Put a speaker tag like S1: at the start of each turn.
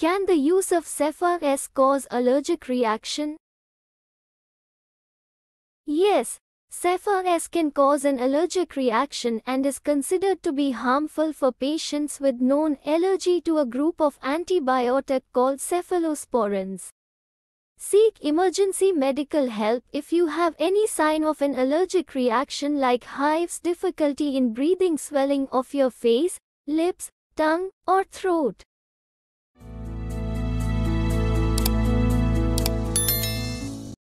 S1: Can the use of Cepha S cause allergic reaction? Yes, Cepha S can cause an allergic reaction and is considered to be harmful for patients with known allergy to a group of antibiotic called cephalosporins. Seek emergency medical help if you have any sign of an allergic reaction like hives, difficulty in breathing, swelling of your face, lips, tongue, or throat.